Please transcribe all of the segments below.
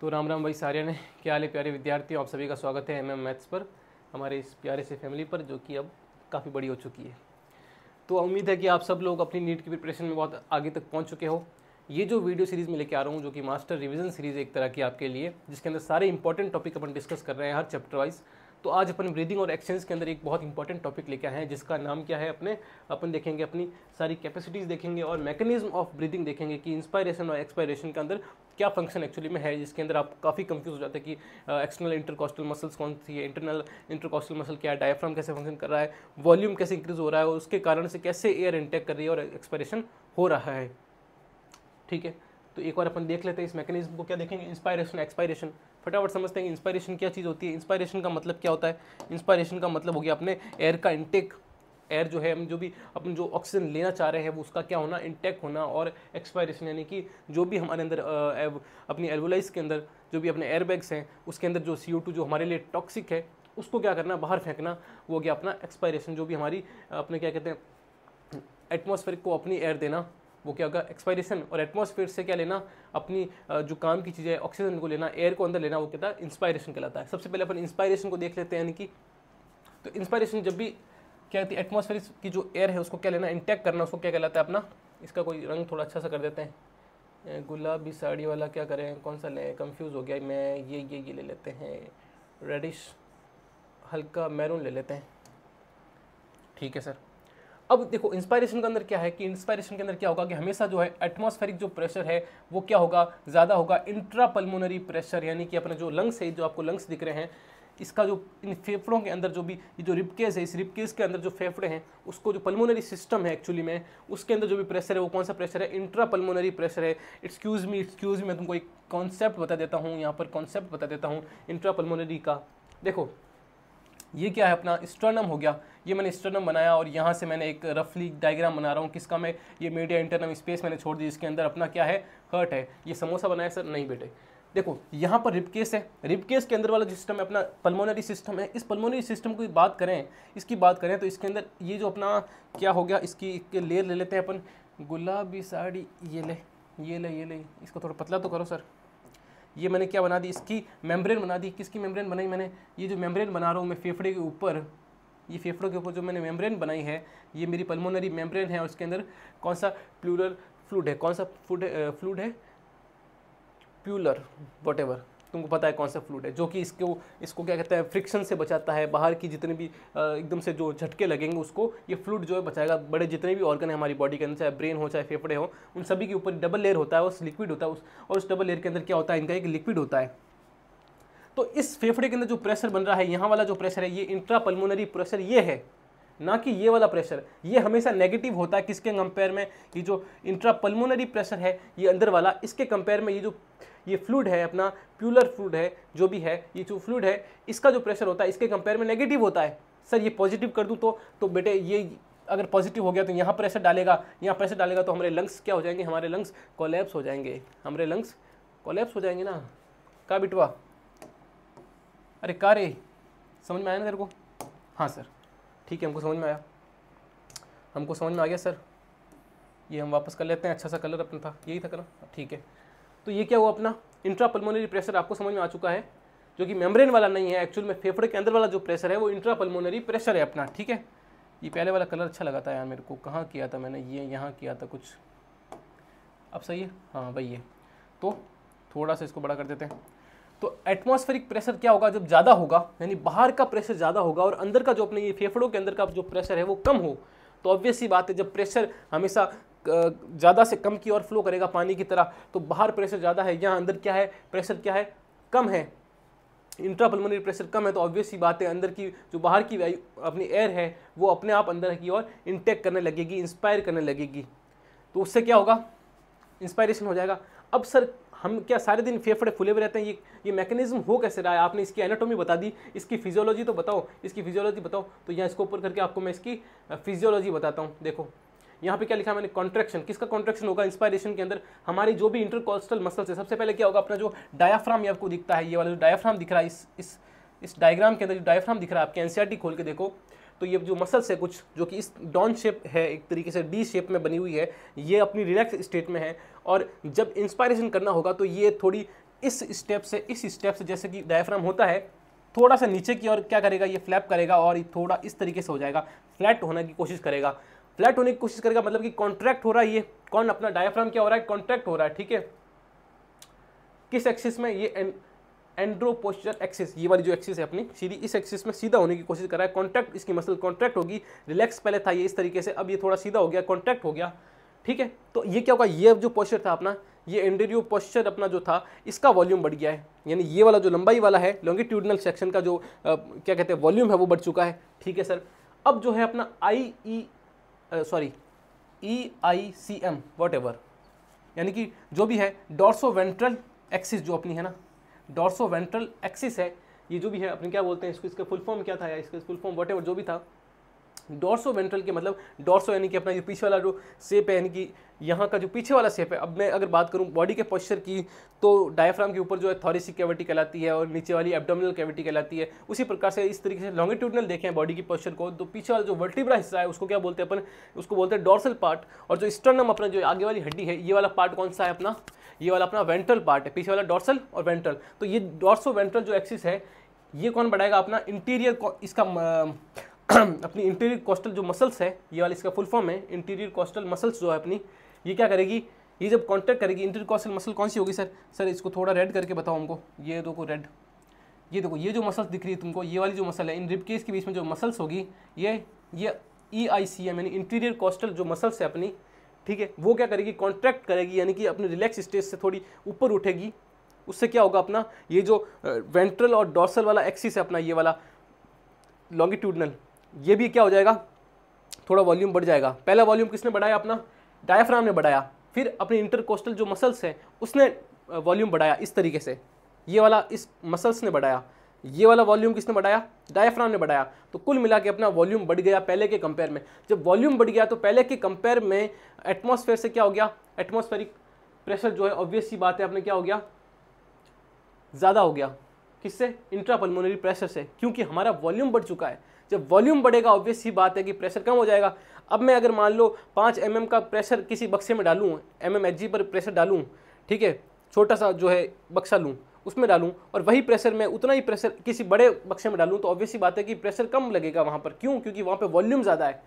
तो राम राम भाई सारे ने क्या हाल प्यारे विद्यार्थी आप सभी का स्वागत है एम एम मैथ्स पर हमारे इस प्यारे से फैमिली पर जो कि अब काफ़ी बड़ी हो चुकी है तो उम्मीद है कि आप सब लोग अपनी नीट की प्रिपरेशन में बहुत आगे तक पहुंच चुके हो ये जो वीडियो सीरीज़ में लेके आ रहा हूँ जो कि मास्टर रिविजन सीरीज़ एक तरह की आपके लिए जिसके अंदर सारे इंपॉर्टेंट टॉपिक अपन डिस्कस कर रहे हैं हर चैप्टर वाइज तो आज अपन ब्रीदिंग और एक्सचेंज के अंदर एक बहुत इंपॉर्टेंट टॉपिक लेके आए हैं जिसका नाम क्या है अपने अपन देखेंगे अपनी सारी कैपेसिटीज़ देखेंगे और मैकेनिज्म ऑफ ब्रीदिंग देखेंगे कि इंस्पायरेशन और एक्सपायरेशन के अंदर क्या फंक्शन एक्चुअली में है जिसके अंदर आप काफ़ी कंफ्यूज हो जाते हैं कि एक्सटर्नल इंटरकॉस्टल मसल्स कौन सी है इंटरनल इंटरकॉस्टल मसल क्या है डायफ्राम कैसे फंक्शन कर रहा है वॉल्यूम कैसे इंक्रीज हो रहा है और उसके कारण से कैसे एयर इंटेक कर रही है और एक्सपायरेशन हो रहा है ठीक है तो एक बार अपन देख लेते हैं इस मैकेनिज्म को क्या देखेंगे इंस्पायरेशन एक्सपायरेशन फटाफट समझते हैं इंस्पायरेशन क्या चीज़ होती है इंस्पायरेशन का मतलब क्या होता है इंस्पायरेशन का मतलब हो गया अपने एयर का इंटेक एयर जो है हम जो भी अपन जो ऑक्सीजन लेना चाह रहे हैं वो उसका क्या होना इंटेक होना और एक्सपायरेशन यानी कि जो भी हमारे अंदर अपनी एल्वोलाइज के अंदर जो भी अपने एयरबैग्स हैं उसके अंदर जो सी जो हमारे लिए टॉक्सिक है उसको क्या करना बाहर फेंकना वो क्या अपना एक्सपायरेशन जो भी हमारी अपने क्या कहते हैं एटमोसफेयर को अपनी एयर देना वो क्या होगा एक्सपायरेशन और एटमोसफेयर से क्या लेना अपनी जो काम की चीज़ें ऑक्सीजन को लेना एयर को अंदर लेना वो कहता है इंस्पायरेशन कहलाता है सबसे पहले अपन इंस्पायरेशन को देख लेते हैं यानी कि तो इंस्पायरेशन जब भी क्या कहती है एटमोसफेयर की जो एयर है उसको क्या लेना इंटेक्ट करना उसको क्या कहलाता है अपना इसका कोई रंग थोड़ा अच्छा सा कर देते हैं गुलाबी साड़ी वाला क्या करें कौन सा लें कंफ्यूज हो गया मैं ये ये ये ले लेते हैं रेडिश हल्का मैरून ले लेते हैं ठीक है सर अब देखो इंस्पायरेशन के अंदर क्या है कि इंस्पायरेशन के अंदर क्या होगा कि हमेशा जो है एटमॉस्फेरिक जो प्रेशर है वो क्या होगा ज़्यादा होगा इंट्रा पल्मोनरी प्रेशर यानी कि अपने जो लंग्स है जो आपको लंग्स दिख रहे हैं इसका जो इन फेफड़ों के अंदर जो भी ये जो रिपकेस है इस रिपकेस के अंदर जो फेफड़े हैं उसको जो पल्मोनरी सिस्टम है एक्चुअली में उसके अंदर जो भी प्रेशर है वो कौन सा प्रेशर है इंट्रा पल्मोनरी प्रेशर है एक्सक्यूज़ मी एक्सक्यूज़ मी मैं तुमको एक कॉन्सेप्ट बता देता हूँ यहाँ पर कॉन्सेप्ट बता देता हूँ इंट्रा पल्मोनरी का देखो ये क्या है अपना स्टर्नम हो गया ये मैंने स्टर्नम बनाया और यहाँ से मैंने एक रफली डायग्राम बना रहा हूँ किसका मैं ये मीडिया इंटरनम स्पेस मैंने छोड़ दी इसके अंदर अपना क्या है हर्ट है ये समोसा बनाया सर नहीं बेटे देखो यहाँ पर रिपकेस है रिपकेस के अंदर वाला जो सिस्टम है अपना पल्मोनरी सिस्टम है इस पल्मोनरी सिस्टम की बात करें इसकी बात करें तो इसके अंदर ये जो अपना क्या हो गया इसकी लेर ले लेते हैं अपन गुलाबी साड़ी ये ले ये ले ये ले इसको थोड़ा पतला तो करो सर ये मैंने क्या बना दी इसकी मेम्ब्रेन बना दी किसकी मेम्ब्रेन बनाई मैंने ये जो मेम्ब्रेन बना रहा हूँ मैं फेफड़े के ऊपर ये फेफड़ों के ऊपर जो मैंने मेम्ब्रेन बनाई है ये मेरी पल्मोनरी मेम्ब्रेन है और इसके अंदर कौन सा प्लूरल फ्लूड है कौन सा फूड फ्लूड है प्यूलर वट तुमको पता है कौन सा फ्लूड है जो कि इसको इसको क्या कहते हैं फ्रिक्शन से बचाता है बाहर की जितने भी एकदम से जो झटके लगेंगे उसको ये फ्लूड जो है बचाएगा बड़े जितने भी ऑर्गन है हमारी बॉडी के अंदर चाहे ब्रेन हो चाहे फेफड़े हो उन सभी के ऊपर डबल लेयर होता है उस लिक्विड होता है उस और उस डबल लेयर के अंदर क्या होता है इनका एक लिक्विड होता है तो इस फेफड़े के अंदर जो प्रेशर बन रहा है यहाँ वाला जो प्रेशर है ये इंट्रा प्रेशर ये है ना कि ये वाला प्रेशर ये हमेशा नेगेटिव होता है किसके कंपेयर में ये जो इंट्रापल्मोनरी प्रेशर है ये अंदर वाला इसके कंपेयर में ये जो ये फ्लूड है अपना प्यूलर फ्लूड है जो भी है ये जो फ्लूड है इसका जो प्रेशर होता है इसके कंपेयर में नेगेटिव होता है सर ये पॉजिटिव कर दूँ तो तो बेटे ये अगर पॉजिटिव हो गया तो यहाँ प्रेशर डालेगा यहाँ प्रेशर डालेगा तो हमारे लंग्स क्या हो जाएंगे हमारे लंग्स कोलेप्स हो जाएंगे हमारे लंग्स कोलेप्स हो जाएंगे ना का बिटवा अरे का समझ में आया ना तेरे को हाँ सर ठीक है हमको समझ में आया हमको समझ में आ गया सर ये हम वापस कर लेते हैं अच्छा सा कलर अपना था यही था कलर ठीक है तो ये क्या हुआ अपना इंट्रा प्रेशर आपको समझ में आ चुका है जो कि मेम्ब्रेन वाला नहीं है एक्चुअल में फेफड़े के अंदर वाला जो प्रेशर है वो इंट्रा प्रेशर है अपना ठीक है ये पहले वाला कलर अच्छा लगा था यार मेरे को कहाँ किया था मैंने ये यहाँ किया था कुछ अब सही है हाँ भाई ये तो थोड़ा सा इसको बड़ा कर देते हैं तो एटमॉस्फेरिक प्रेशर क्या होगा जब ज़्यादा होगा यानी बाहर का प्रेशर ज़्यादा होगा और अंदर का जो अपने ये फेफड़ों के अंदर का जो प्रेशर है वो कम हो तो ऑब्वियस ही बात है जब प्रेशर हमेशा ज़्यादा से कम की ओर फ्लो करेगा पानी की तरह तो बाहर प्रेशर ज़्यादा है यहाँ अंदर क्या है प्रेशर क्या है कम है इंट्रापलमरी प्रेशर कम है तो ऑब्वियस ही बात है अंदर की जो बाहर की वायु अपनी एयर है वो अपने आप अंदर की ओर इंटेक करने लगेगी इंस्पायर करने लगेगी तो उससे क्या होगा इंस्पायरेशन हो जाएगा अब सर हम क्या सारे दिन फेफड़े फूले हुए रहते हैं ये ये मैकेनिज्म हो कैसे रहा है आपने इसकी एनाटोमी बता दी इसकी फिजियोलॉजी तो बताओ इसकी फिजियोलॉजी बताओ तो यहाँ इसको ऊपर करके आपको मैं इसकी फिजियोलॉजी बताता हूँ देखो यहाँ पे क्या लिखा मैंने कॉन्ट्रेक्शन किसका कॉन्ट्रेक्शन होगा इंस्पायरेशन के अंदर हमारी जो भी इंटरकॉस्टल मसल्स है सबसे पहले क्या होगा अपना जो डायाफ्राम ये आपको दिखता है ये वाला जो डायाफ्राम दिख रहा है इस इस इस डायग्राम के अंदर जो डायफ्राम दिख रहा है आपके एनसीआरटी खोल के देखो तो ये जो मसल्स है कुछ जो कि इस डॉन शेप है एक तरीके से डी शेप में बनी हुई है ये अपनी रिलैक्स स्टेट में है और जब इंस्पायरेशन करना होगा तो ये थोड़ी इस स्टेप से इस स्टेप से जैसे कि डायफ्राम होता है थोड़ा सा नीचे की ओर क्या करेगा ये फ्लैप करेगा और थोड़ा इस तरीके से हो जाएगा फ्लैट होने की कोशिश करेगा फ्लैट होने की कोशिश करेगा मतलब कि कॉन्ट्रैक्ट हो रहा है ये कौन अपना डायफ्राम क्या हो रहा है कॉन्ट्रैक्ट हो रहा है ठीक है किस एक्सिस में ये पोस्चर एक्सिस ये वाली जो एक्सिस है अपनी सीधी इस एक्सिस में सीधा होने की कोशिश कर रहा है कॉन्ट्रैक्ट इसकी मसल कॉन्ट्रैक्ट होगी रिलैक्स पहले था ये इस तरीके से अब ये थोड़ा सीधा हो गया कॉन्ट्रैक्ट हो गया ठीक है तो ये क्या होगा ये जो पोस्चर था अपना ये एंड्रियो पोस्चर अपना जो था इसका वॉल्यूम बढ़ गया है यानी ये वाला जो लंबाई वाला है लॉन्गिट्यूडनल सेक्शन का जो आ, क्या कहते हैं वॉल्यूम है वो बढ़ चुका है ठीक है सर अब जो है अपना I E sorry E I C M whatever यानी कि जो भी है डॉर्सो वेंट्रल एक्सिस जो अपनी है ना डॉर्सो वेंट्रल एक्सिस है ये जो भी है अपने क्या बोलते हैं इसको इसका फुल फॉर्म क्या था या इसका फुल फॉर्म वट जो भी था डॉर्सो वेंट्रल के मतलब डॉर्सो यानी कि अपना जो पीछे वाला जो सेप है यानी कि यहाँ का जो पीछे वाला सेप है अब मैं अगर बात करूँ बॉडी के पॉस्चर की तो डायफ्राम के ऊपर जो है थॉरिसिक कैविटी कहलाती है और नीचे वाली एब्डोमिनल कैविटी कहलाती है उसी प्रकार से इस तरीके से लॉन्गिट्यूडनल देखें बॉडी की पॉस्चर को तो पीछे वाला जो वर्टिब्रा हिस्सा है उसको क्या बोलते हैं अपन उसको बोलते हैं डॉर्सल पार्ट और जो स्टर्नम अपना जो आगे वाली हड्डी है ये वाला पार्ट कौन सा है अपना ये वाला अपना वेंट्रल पार्ट है पीछे वाला डॉर्सल और वेंट्रल तो ये डॉर्सो वेंट्रल जो एक्सिस है ये कौन बढ़ाएगा अपना इंटीरियर इसका अपनी इंटीरियर कोस्टल जो मसल्स है ये वाला इसका फुल फॉर्म है इंटीरियर कोस्टल मसल्स जो है अपनी ये क्या करेगी ये जब कॉन्टैक्ट करेगी इंटीरियर कोस्टल मसल कौन सी होगी सर सर इसको थोड़ा रेड करके बताओ हमको ये देखो रेड ये देखो ये जो मसल्स दिख रही है तुमको ये वाली जो मसल है इन रिप केस के बीच में जो मसल्स होगी ये ये ई आई सी एम यानी इंटीरियर कोस्टल जो मसल्स है अपनी ठीक है वो क्या करेगी कॉन्ट्रैक्ट करेगी यानी कि अपने रिलैक्स स्टेज से थोड़ी ऊपर उठेगी उससे क्या होगा अपना ये जो वेंट्रल और डॉर्सल वाला एक्सिस है अपना ये वाला लॉन्गिट्यूडनल ये भी क्या हो जाएगा थोड़ा वॉल्यूम बढ़ जाएगा पहला वॉल्यूम किसने बढ़ाया अपना डायफ्राम ने बढ़ाया फिर अपने इंटरकोस्टल जो मसल्स हैं उसने वॉल्यूम बढ़ाया इस तरीके से ये वाला इस मसल्स ने बढ़ाया ये वाला वॉल्यूम किसने बढ़ाया डायफ्राम ने बढ़ाया तो कुल मिला के अपना वॉल्यूम बढ़ गया पहले के कंपेयर में जब वॉल्यूम बढ़ गया तो पहले के कंपेयर में एटमोसफेयर से क्या हो गया एटमोसफेरिक प्रेशर जो है ऑब्वियस सी बात है अपने क्या हो गया ज़्यादा हो गया किससे इंट्रापलमोनरी प्रेशर से क्योंकि हमारा वॉल्यूम बढ़ चुका है जब वॉल्यूम बढ़ेगा ऑब्वियस ही बात है कि प्रेशर कम हो जाएगा अब मैं अगर मान लो पाँच एम mm का प्रेशर किसी बक्से में डालूँ एम एम पर प्रेशर डालूँ ठीक है छोटा सा जो है बक्सा लूँ उसमें डालूँ और वही प्रेशर में उतना ही प्रेशर किसी बड़े बक्से में डालूँ तो ऑब्वियसली बात है कि प्रेशर कम लगेगा वहाँ पर क्यों क्योंकि वहाँ पर वॉल्यूम ज़्यादा है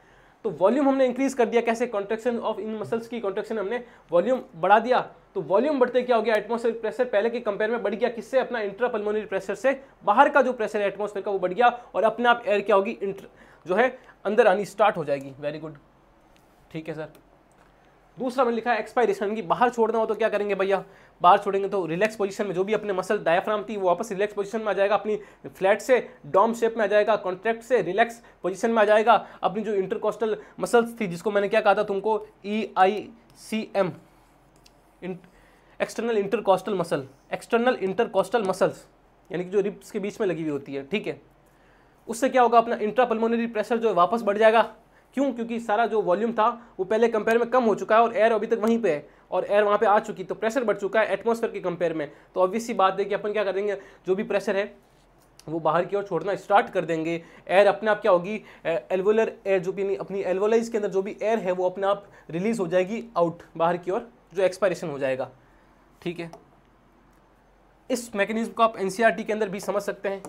तो वॉल्यूम हमने इंक्रीज़ कर दिया कैसे कॉन्ट्रेक्शन ऑफ इन मसल्स की कॉन्ट्रेक्शन हमने वॉल्यूम बढ़ा दिया तो वॉल्यूम बढ़ते क्या हो गया एटमोस्फेयर प्रेशर पहले के कंपेयर में बढ़ गया किससे अपना इंट्रापल्मोनरी प्रेशर से बाहर का जो प्रेशर है एटमोसफेयर का वो बढ़ गया और अपने आप एयर क्या होगी जो है अंदर आनी स्टार्ट हो जाएगी वेरी गुड ठीक है सर दूसरा मैंने लिखा है एक्सपायरेशन की बाहर छोड़ना हो तो क्या करेंगे भैया बाहर छोड़ेंगे तो रिलैक्स पोजीशन में जो भी अपने मसल डायफ्राम थी वो वापस रिलैक्स पोजीशन में आ जाएगा अपनी फ्लैट से डॉम शेप में आ जाएगा कॉन्ट्रैक्ट से रिलैक्स पोजीशन में आ जाएगा अपनी जो इंटरकोस्टल मसल्स थी जिसको मैंने क्या कहा था तुमको E I C M external intercostal muscle external intercostal muscles यानी कि जो रिप्स के बीच में लगी हुई होती है ठीक है उससे क्या होगा अपना इंट्रापल्मोनरी प्रेशर जो वापस बढ़ जाएगा क्यों क्योंकि सारा जो वॉल्यूम था वो पहले कंपेयर में कम हो चुका है और एयर अभी तक वहीं पे है और एयर वहाँ पे आ चुकी तो प्रेशर बढ़ चुका है एटमोसफेयर के कंपेयर में तो ऑब्वियस सी बात है कि अपन क्या कर देंगे जो भी प्रेशर है वो बाहर की ओर छोड़ना स्टार्ट कर देंगे एयर अपने आप क्या होगी एल्वोलर एयर जो भी अपनी एल्वोलाइज के अंदर जो भी एयर है वो अपने आप रिलीज हो जाएगी आउट बाहर की ओर जो एक्सपायरेशन हो जाएगा ठीक है इस मैकेनिज्म को आप एन e के अंदर भी समझ सकते हैं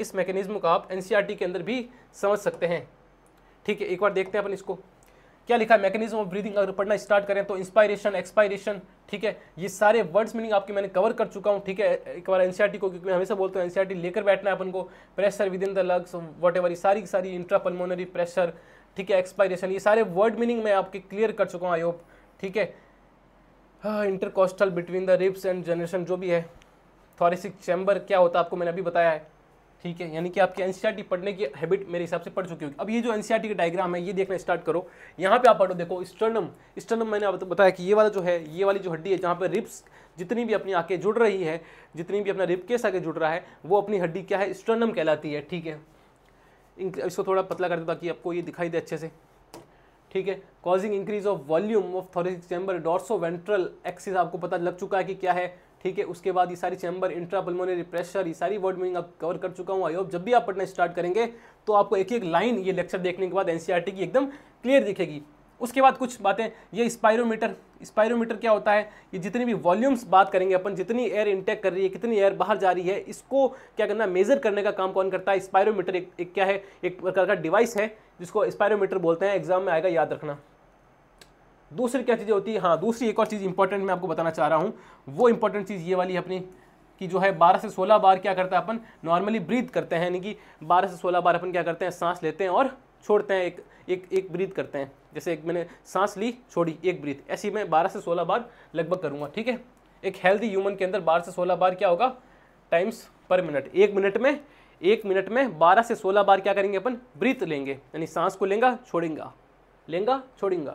इस मैकेनिज्म को आप एन e के अंदर भी समझ सकते हैं ठीक है एक बार देखते हैं अपन इसको क्या लिखा है मैकेनिज्म ऑफ ब्रीदिंग अगर पढ़ना स्टार्ट करें तो इंस्पायरेशन एक्सपायरेशन ठीक है ये सारे वर्ड्स मीनिंग आपके मैंने कवर कर चुका हूँ ठीक है एक बार एनसीईआरटी को क्योंकि मैं हमेशा बोलता हूँ एनसीईआरटी लेकर बैठना है अपन को pressure within the lungs whatever ये सारी की सारी इंट्रापलमोनरी प्रेशर ठीक है एक्सपायरेशन ये सारे वर्ड मीनिंग मैं आपके क्लियर कर चुका हूँ आई होप ठीक है intercostal between the ribs and generation जो भी है थॉरेसिक चैम्बर क्या होता है आपको मैंने अभी बताया है ठीक है यानी कि आपके एनसीईआरटी e पढ़ने की हैबिट मेरे हिसाब से पढ़ चुकी होगी अब ये जो एनसीईआरटी का डायग्राम है ये देखना स्टार्ट करो यहाँ पे आप पढ़ो देखो स्टर्नम स्टर्नम मैंने आप बताया कि ये वाला जो है ये वाली जो हड्डी है जहाँ पे रिप्स जितनी भी अपनी आँखें जुड़ रही है जितनी भी अपना रिप केस आगे जुड़ रहा है वो अपनी हड्डी क्या है स्टर्नम कहलाती है ठीक है इसको थोड़ा पतला कर दो ताकि आपको ये दिखाई दे अच्छे से ठीक है causing increase of volume of thoracic chamber dorso ventral axis आपको पता लग चुका है कि क्या है ठीक है उसके बाद ये सारी चैम्बर इंट्रापलमोनरी प्रेशर ये सारी वर्ड मीनिंग आप कवर कर चुका हूँ आई होप जब भी आप पढ़ना स्टार्ट करेंगे तो आपको एक एक लाइन ये लेक्चर देखने के बाद एन की एकदम क्लियर दिखेगी उसके बाद कुछ बातें ये स्पायरोमीटर स्पायरोमीटर क्या होता है ये जितनी भी वॉल्यूम्स बात करेंगे अपन जितनी एयर इंटेक कर रही है कितनी एयर बाहर जा रही है इसको क्या करना मेजर करने का काम कौन करता है स्पायरोमीटर एक, एक क्या है एक प्रकार का डिवाइस है जिसको स्पायरोमीटर बोलते हैं एग्जाम में आएगा याद रखना दूसरी क्या चीज़ें होती है हाँ दूसरी एक और चीज़ इंपॉर्टेंट मैं आपको बताना चाह रहा हूँ वो इंपॉर्टेंट चीज़ ये वाली है अपनी कि जो है 12 से 16 बार क्या करता है अपन नॉर्मली ब्रीथ करते हैं यानी कि 12 से 16 बार अपन क्या करते हैं सांस लेते हैं और छोड़ते हैं एक एक एक ब्रीथ करते हैं जैसे एक मैंने सांस ली छोड़ी एक ब्रीथ ऐसी मैं 12 से 16 बार लगभग करूँगा ठीक है एक हेल्दी ह्यूमन के अंदर 12 से 16 बार क्या होगा टाइम्स पर मिनट एक मिनट में एक मिनट में बारह से सोलह बार क्या करेंगे अपन ब्रीथ लेंगे यानी सांस को लेंगे छोड़ेंगे लेंगे छोड़ेंगे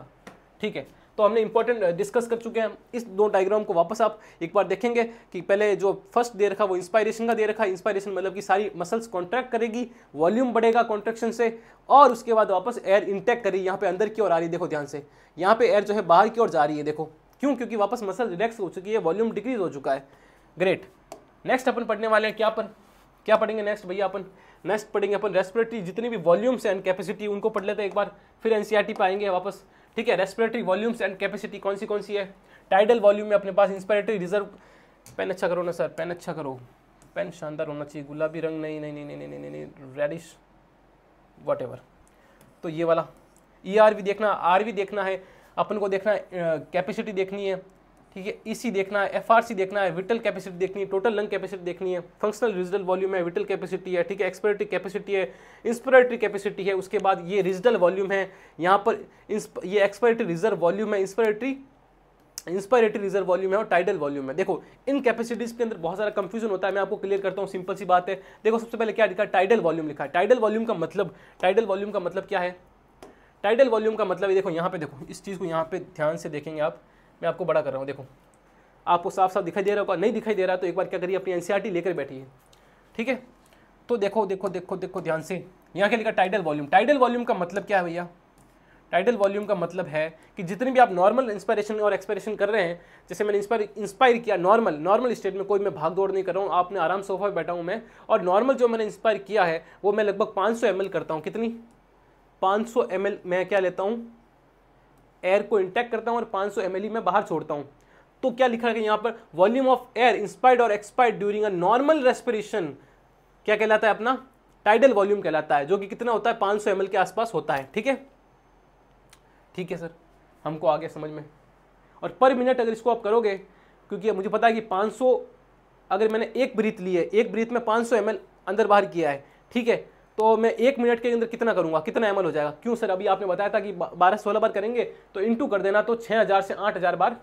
ठीक है तो हमने इंपॉर्टेंट डिस्कस uh, कर चुके हैं इस दो डायग्राम को वापस आप एक बार देखेंगे कि पहले जो फर्स्ट दे रखा वो इंस्पायरेशन का दे रखा इंस्पायरेशन मतलब कि सारी मसल्स कॉन्ट्रैक्ट करेगी वॉल्यूम बढ़ेगा कॉन्ट्रेक्शन से और उसके बाद वापस एयर इंटेक करेगी यहाँ पे अंदर की ओर आ रही है देखो ध्यान से यहाँ पे एयर जो है बाहर की ओर जा रही है देखो क्यों क्योंकि वापस मसल रिलैक्स हो चुकी है वॉल्यूम डिक्रीज हो चुका है ग्रेट नेक्स्ट अपन पढ़ने वाले हैं क्या अपन क्या पढ़ेंगे नेक्स्ट भैया अपन नेक्स्ट पढ़ेंगे अपन रेस्पिरेटरी जितनी भी वॉल्यूम्स एंड कैपेसिटी उनको पढ़ लेते हैं एक बार फिर एनसीईआरटी पे आएंगे वापस ठीक है रेस्पिरेटरी वॉल्यूम्स एंड कैपेसिटी कौन सी कौन सी है टाइडल वॉल्यूम में अपने पास इंस्पायरेटरी रिजर्व पेन अच्छा करो ना सर पेन अच्छा करो पेन शानदार होना चाहिए गुलाबी रंग नहीं नहीं नहीं नहीं नहीं नहीं, रेडिश वट तो ये वाला ई आर भी देखना आर भी देखना है अपन को देखना कैपेसिटी देखनी है ठीक है ईसी e देखना है एफआरसी देखना है विटल कैपेसिटी देखनी है टोटल लंग कैपेसिटी देखनी है फंक्शनल रिजनल वॉल्यूम है विटल कैपेसिटी है ठीक है एक्सपिरेटरी कैपेसिटी है इंस्पिरेटरी कैपेसिटी है उसके बाद ये रिजनल वॉल्यूम है यहाँ पर ये एक्सपिरेटरी रिजर्व वॉल्यूम है इंस्पिरेटरी इंस्पायरेटरी रिजर्व वॉल्यूम है और टाइडल वॉल्यूम है देखो इन कैपेसिटीज के अंदर बहुत सारा कंफ्यूजन होता है मैं आपको क्लियर करता हूँ सिंपल सी बात है देखो सबसे पहले क्या लिखा टाइडल वॉल्यूम लिखा है टाइडल वॉल्यूम का मतलब टाइडल वॉल्यूम का मतलब क्या है टाइडल वॉल्यूम का मतलब देखो यहाँ पे देखो इस चीज़ को यहाँ पे ध्यान से देखेंगे आप मैं आपको बड़ा कर रहा हूँ देखो आपको साफ साफ दिखाई दे रहा होगा नहीं दिखाई दे रहा तो एक बार क्या करिए अपनी एन e लेकर बैठिए ठीक है तो देखो देखो देखो देखो ध्यान से यहाँ क्या लिखा टाइटल वॉल्यूम टाइटल वॉल्यूम का मतलब क्या है भैया टाइटल वॉल्यूम का मतलब है कि जितने भी आप नॉर्मल इंस्पायरेशन और एक्सपायरेशन कर रहे हैं जैसे मैंने इंस्पायर इंस्पायर किया नॉर्मल नॉर्मल स्टेट में कोई मैं भाग दौड़ नहीं कर रहा हूँ आपने आराम सोफा पर बैठा हूँ मैं और नॉर्मल जो मैंने इंस्पायर किया है वो मैं लगभग पाँच सौ करता हूँ कितनी पाँच सौ मैं क्या लेता हूँ एयर को इंटैक्ट करता हूँ और 500 सौ में बाहर छोड़ता हूँ तो क्या लिखा है यहाँ पर वॉल्यूम ऑफ एयर इंस्पायर्ड और expired during a normal respiration क्या कहलाता है अपना टाइडल वॉल्यूम कहलाता है जो कि कितना होता है 500 सौ के आसपास होता है ठीक है ठीक है सर हमको आ गया समझ में और पर मिनट अगर इसको आप करोगे क्योंकि मुझे पता है कि 500 अगर मैंने एक ब्रीथ ली है एक ब्रीथ में 500 सौ अंदर बाहर किया है ठीक है तो मैं एक मिनट के अंदर कितना करूंगा कितना अमल हो जाएगा क्यों सर अभी आपने बताया था कि बारह सोलह बार करेंगे तो इंटू कर देना तो छः हज़ार से आठ हज़ार बार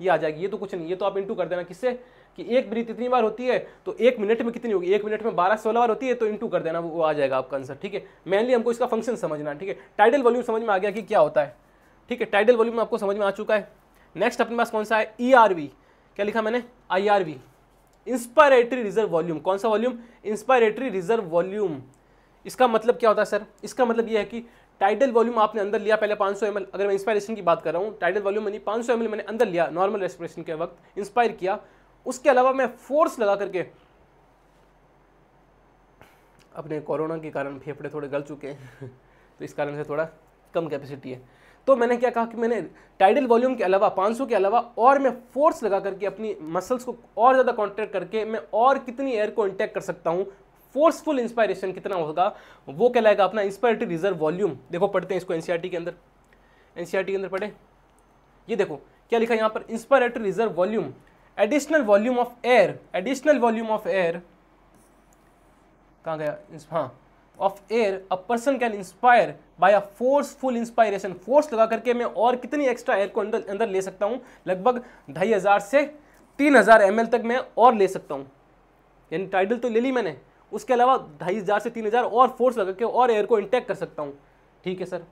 ये आ जाएगी ये तो कुछ नहीं ये तो आप इंटू कर देना किससे कि एक ब्रीथ इतनी बार होती है तो एक मिनट में कितनी होगी एक मिनट में बारह सोलह बार होती है तो इंटू कर देना वो आ जाएगा आपका आंसर ठीक है मेनली हमको इसका फंक्शन समझना है ठीक है टाइडल वॉल्यूम समझ में आ गया कि क्या होता है ठीक है टाइडल वॉल्यूम आपको समझ में आ चुका है नेक्स्ट अपने पास कौन सा है ई e क्या लिखा मैंने आई इंस्पायरेटरी रिजर्व वॉल्यूम कौन सा वॉल्यूम इंस्पायरेटरी रिजर्व वॉल्यूम इसका मतलब क्या होता है सर इसका मतलब ये है कि टाइडल वॉल्यूम आपने अंदर लिया पहले 500 सौ अगर मैं इंस्पायरेशन की बात कर रहा हूँ टाइडल वॉल्यूम मैंने 500 सौ मैंने अंदर लिया नॉर्मल रेस्पिरेशन के वक्त इंस्पायर किया उसके अलावा मैं फोर्स लगा करके अपने कोरोना के कारण फेफड़े थोड़े गल चुके हैं तो इस कारण से थोड़ा कम कैपेसिटी है तो मैंने क्या कहा कि मैंने टाइडल वॉल्यूम के अलावा 500 के अलावा और मैं फोर्स लगा करके अपनी मसल्स को और ज़्यादा कॉन्ट्रैक्ट करके मैं और कितनी एयर को इंटेक्ट कर सकता हूँ फोर्सफुल इंस्पायरेशन कितना होगा वो कहलाएगा अपना इंस्पायरेटरी रिजर्व वॉल्यूम देखो पढ़ते हैं इसको एनसीआरटी e के अंदर एनसीआरटी e के अंदर पढ़े ये देखो क्या लिखा यहां पर inspiratory reserve volume additional volume of air additional volume of air कहा गया हाँ of air a person can inspire by a forceful inspiration force लगा करके मैं और कितनी एक्स्ट्रा एयर को अंदर अंदर ले सकता हूं लगभग ढाई हज़ार से तीन हज़ार एम तक मैं और ले सकता हूं यानी टाइटल तो ले ली मैंने उसके अलावा ढाई हज़ार से तीन हज़ार और फोर्स लगा के और एयर को इंटेक्ट कर सकता हूँ ठीक है सर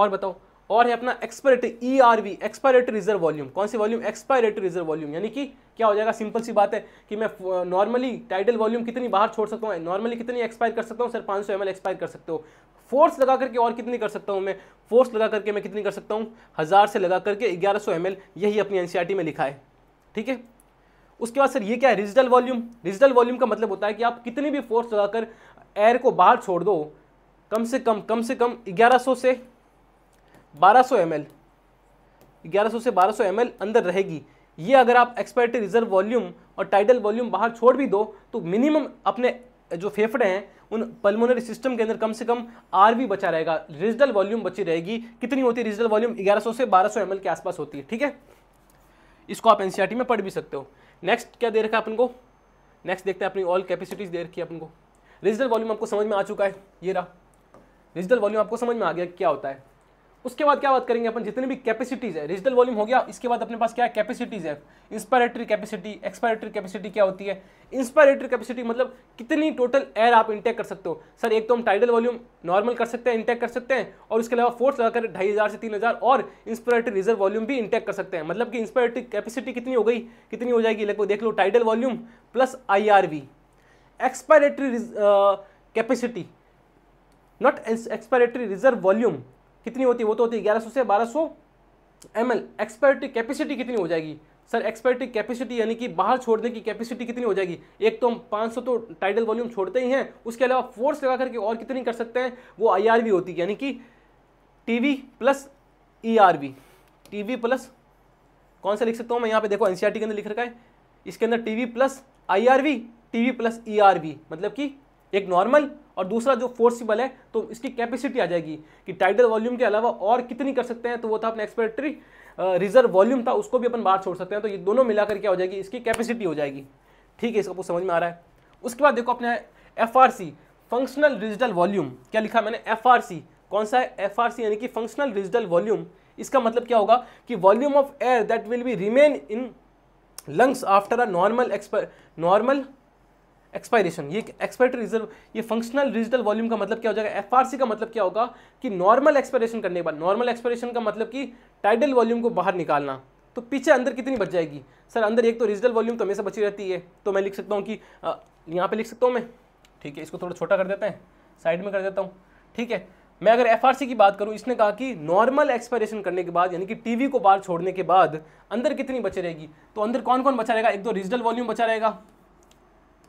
और बताओ और है अपना expiratory E R V expiratory reserve volume कौन सी वॉल्यूम एक्सपायरेटरी रिजर्व वॉल्यूम यानी कि क्या हो जाएगा सिंपल सी बात है कि मैं नॉर्मली टाइडल वॉल्यूम कितनी बाहर छोड़ सकता हूँ नॉर्मली कितनी एक्सपायर कर सकता हूँ सर पाँच सौ एम एल एक्सपायर कर सकते हो फोर्स लगा करके और कितनी कर सकता हूँ मैं फोर्स लगा करके मैं कितनी कर सकता हूँ हज़ार से लगा करके ग्यारह सौ एम एल यही अपनी एन सी आर टी में लिखा है ठीक है उसके बाद सर ये क्या है रिजिटल वॉल्यूम रिजिटल वॉल्यूम का मतलब होता है कि आप कितनी भी फोर्स लगाकर एयर को बाहर छोड़ दो कम से कम कम से कम 1100 से 1200 सौ 1100 से 1200 सौ अंदर रहेगी ये अगर आप एक्सपायरेटरी रिजर्व वॉल्यूम और टाइडल वॉल्यूम बाहर छोड़ भी दो तो मिनिमम अपने जो फेफड़े हैं उन पल्मोनरी सिस्टम के अंदर कम से कम आर भी बचा रहेगा रिजिटल वॉल्यूम बची रहेगी कितनी होती है रिजिटल वॉल्यूम 1100 से 1200 सौ के आसपास होती है ठीक है इसको आप एनसीआरटी में पढ़ भी सकते हो नेक्स्ट क्या दे रखा है अपन को नेक्स्ट देखते हैं अपनी ऑल कैपेसिटीज दे रखी है अपन को रिजिटल वॉल्यूम आपको समझ में आ चुका है ये रहा रिजिटल वॉल्यूम आपको समझ में आ गया क्या होता है उसके बाद क्या बात करेंगे अपन जितनी भी कैपेसिटीज़ है रिजनल वॉल्यूम हो गया इसके बाद अपने पास क्या है कैपेसिटीज़ है इंस्पायरेटरी कैपेसिटी एक्सपायरेटरी कैपेसिटी क्या होती है इंस्पायरेटरी कैपेसिटी मतलब कितनी टोटल एयर आप इंटेक कर सकते हो सर एक तो हम टाइडल वॉल्यूम नॉर्मल कर सकते हैं इंटेक कर सकते हैं और उसके अलावा फोर्स लगाकर ढाई हज़ार से तीन हज़ार और इंस्पायरेटरी रिजर्व वॉल्यूम भी इंटेक कर सकते हैं मतलब कि इंस्पायरेटरी कैपेसिटी कितनी हो गई कितनी हो जाएगी लगभग देख लो tidal volume plus I R V expiratory capacity not expiratory reserve volume कितनी होती है वो तो होती है ग्यारह से बारह सौ एम एल एक्सपर्ट कैपेसिटी कितनी हो जाएगी सर एक्सपर्टिव कैपेसिटी यानी कि बाहर छोड़ने की कैपेसिटी कितनी हो जाएगी एक तो हम 500 तो टाइडल वॉल्यूम छोड़ते ही हैं उसके अलावा फोर्स लगा करके और कितनी कर सकते हैं वो वी होती है यानी कि V plus T V plus कौन सा लिख सकता हूँ मैं यहाँ पे देखो टी e के अंदर लिख रखा है इसके अंदर V plus T V plus V मतलब कि एक नॉर्मल और दूसरा जो फोर्सिबल है तो इसकी कैपेसिटी आ जाएगी कि टाइडल वॉल्यूम के अलावा और कितनी कर सकते हैं तो वो था अपना एक्सपेरेटरी रिजर्व वॉल्यूम था उसको भी अपन बाहर छोड़ सकते हैं तो ये दोनों मिलाकर क्या हो जाएगी इसकी कैपेसिटी हो जाएगी ठीक है इसको कुछ समझ में आ रहा है उसके बाद देखो अपने एफ फंक्शनल रिजिटल वॉल्यूम क्या लिखा मैंने एफ कौन सा है एफ यानी कि फंक्शनल रिजिटल वॉल्यूम इसका मतलब क्या होगा कि volume of air that will be remain in lungs after a normal एक्सपर नॉर्मल एक्सपायरेशन ये एक्सपायरेटरी रिजर्व ये फंक्शनल डिजिटल वॉल्यूम का मतलब क्या हो जाएगा एफआरसी का मतलब क्या होगा कि नॉर्मल एक्सपायरेशन करने के बाद नॉर्मल एक्सपायरेशन का मतलब कि टाइडल वॉल्यूम को बाहर निकालना तो पीछे अंदर कितनी बच जाएगी सर अंदर एक तो रिजिटल वॉल्यूम तो हमेशा बची रहती है तो मैं लिख सकता हूँ कि यहाँ पर लिख सकता हूँ मैं ठीक है इसको थोड़ा छोटा कर देते हैं साइड में कर देता हूँ ठीक है मैं अगर एफ की बात करूँ इसने कहा कि नॉर्मल एक्सपायरेशन करने के बाद यानी कि टीवी को बाहर छोड़ने के बाद अंदर कितनी बचे रहेगी तो अंदर कौन कौन बचा रहेगा एक तो रिजिटल वॉल्यूम बचा रहेगा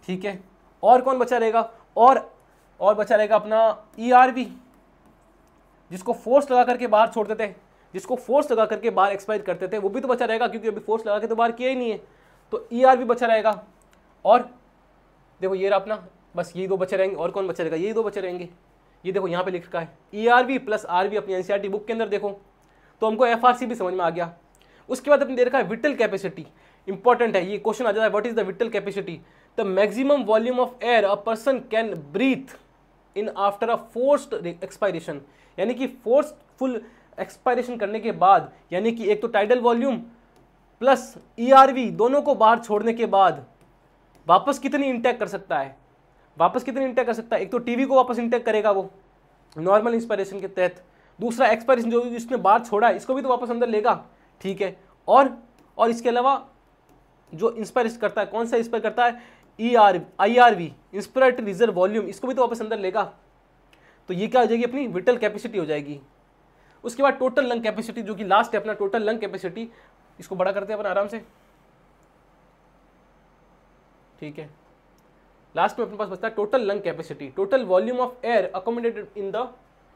ठीक है और कौन बचा रहेगा और और बचा रहेगा अपना ई आर बी जिसको फोर्स लगा करके बाहर छोड़ देते हैं जिसको फोर्स लगा करके बाहर एक्सपायर करते थे वो भी तो बचा रहेगा क्योंकि अभी फोर्स लगा के तो बाहर किया ही नहीं है तो ई आर बी बचा रहेगा और देखो ये रहा अपना बस यही दो बचे रहेंगे और कौन बचा रहेगा यही दो बचे रहेंगे ये देखो यहाँ पे लिख रखा है E R V plus R V अपनी एन बुक e के अंदर देखो तो हमको एफ आर सी भी समझ में आ गया उसके बाद अपने दे रखा है विटल कैपेसिटी इंपॉर्टेंट है ये क्वेश्चन आ जाता है what is the vital capacity the maximum volume of air a person can breathe in after a forced expiration यानी कि फोर्सफुल एक्सपायरेशन करने के बाद यानी कि एक तो टाइडल वॉल्यूम प्लस ई दोनों को बाहर छोड़ने के बाद वापस कितनी इंटैक कर सकता है वापस कितनी इंटैक कर सकता है एक तो टीवी को वापस इंटैक करेगा वो नॉर्मल इंस्पायरेशन के तहत दूसरा एक्सपायरेशन जो जिसने बाहर छोड़ा है इसको भी तो वापस अंदर लेगा ठीक है और और इसके अलावा जो इंस्पायरेशन करता है कौन सा इंस्पायर करता है E R I R V inspiratory reserve volume इसको भी तो वापस अंदर लेगा तो ये क्या हो जाएगी अपनी विटल कैपेसिटी हो जाएगी उसके बाद टोटल लंग कैपेसिटी जो कि लास्ट है अपना टोटल लंग कैपेसिटी इसको बड़ा करते हैं अपन आराम से ठीक है लास्ट में अपने पास बचता है total lung capacity total volume of air accommodated in the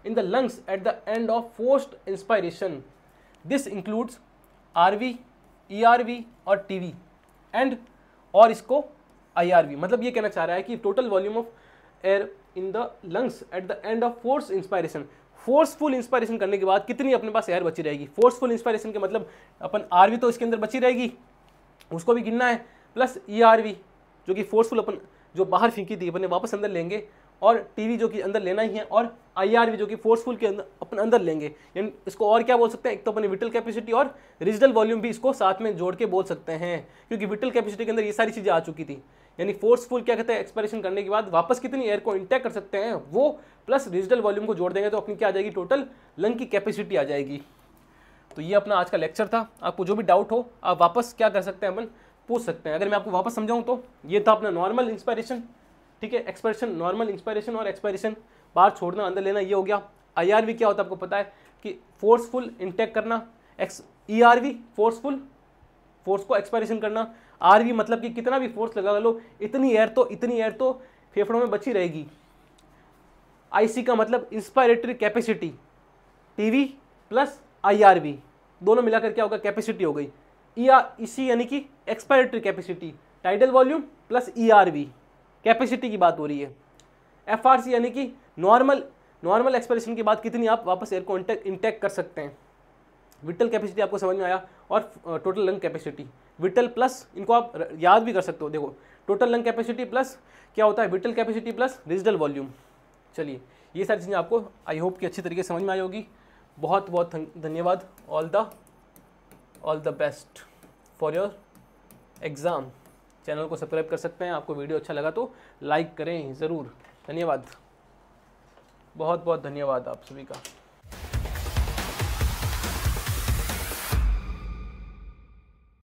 in the lungs at the end of forced inspiration this includes R V E R V और टी वी एंड और इसको आईआरवी मतलब ये कहना चाह रहा है कि total volume of air in the lungs at the end of force inspiration forceful inspiration करने के बाद कितनी अपने पास एयर बची रहेगी फोर्सफुल इंस्पायरेशन के मतलब अपन आर तो इसके अंदर बची रहेगी उसको भी गिनना है प्लस ई e जो कि फोर्सफुल अपन जो बाहर फेंकी थी अपने वापस अंदर लेंगे और टीवी जो कि अंदर लेना ही है और आईआरवी जो कि फोर्सफुल के अंदर अपन अंदर लेंगे यानी इसको और क्या बोल सकते हैं एक तो अपने विटल कैपेसिटी और रिजनल वॉल्यूम भी इसको साथ में जोड़ के बोल सकते हैं क्योंकि विटल कैपेसिटी के अंदर ये सारी चीज़ें आ चुकी थी यानी फोर्सफुल क्या कहते हैं एक्सपायरेशन करने के बाद वापस कितनी एयर को इंटेक कर सकते हैं वो प्लस रिजनल वॉल्यूम को जोड़ देंगे तो अपनी क्या आ जाएगी टोटल लंग की कैपेसिटी आ जाएगी तो ये अपना आज का लेक्चर था आपको जो भी डाउट हो आप वापस क्या कर सकते हैं अपन पूछ सकते हैं अगर मैं आपको वापस समझाऊँ तो ये था अपना नॉर्मल इंस्पायरेशन ठीक है एक्सपायरेशन नॉर्मल इंस्पायरेशन और एक्सपायरेशन बाहर छोड़ना अंदर लेना ये हो गया आईआरवी क्या होता है आपको पता है कि फोर्सफुल इंटेक करना एक्स ईआरवी फोर्सफुल फोर्स को एक्सपायरेशन करना आरवी मतलब कि कितना भी फोर्स लगा लो इतनी एयर तो इतनी एयर तो फेफड़ों में बची रहेगी आईसी का मतलब inspiratory capacity TV plus IRV दोनों मिलाकर क्या होगा कैपेसिटी हो गई ई e आर e यानी कि expiratory capacity tidal volume plus E R V capacity की बात हो रही है एफ यानी कि नॉर्मल नॉर्मल एक्सप्रेशन के बाद कितनी आप वापस एयर को इंटेक कर सकते हैं विटल कैपेसिटी आपको समझ में आया और total lung capacity vital plus इनको आप याद भी कर सकते हो देखो टोटल लंग कैपेसिटी प्लस क्या होता है vital capacity plus residual volume चलिए ये सारी चीज़ें आपको आई होप कि अच्छी तरीके से समझ में आई होगी बहुत बहुत धन्यवाद all the all the best for your exam channel को सब्सक्राइब कर सकते हैं आपको वीडियो अच्छा लगा तो लाइक करें ज़रूर धन्यवाद बहुत बहुत धन्यवाद आप सभी का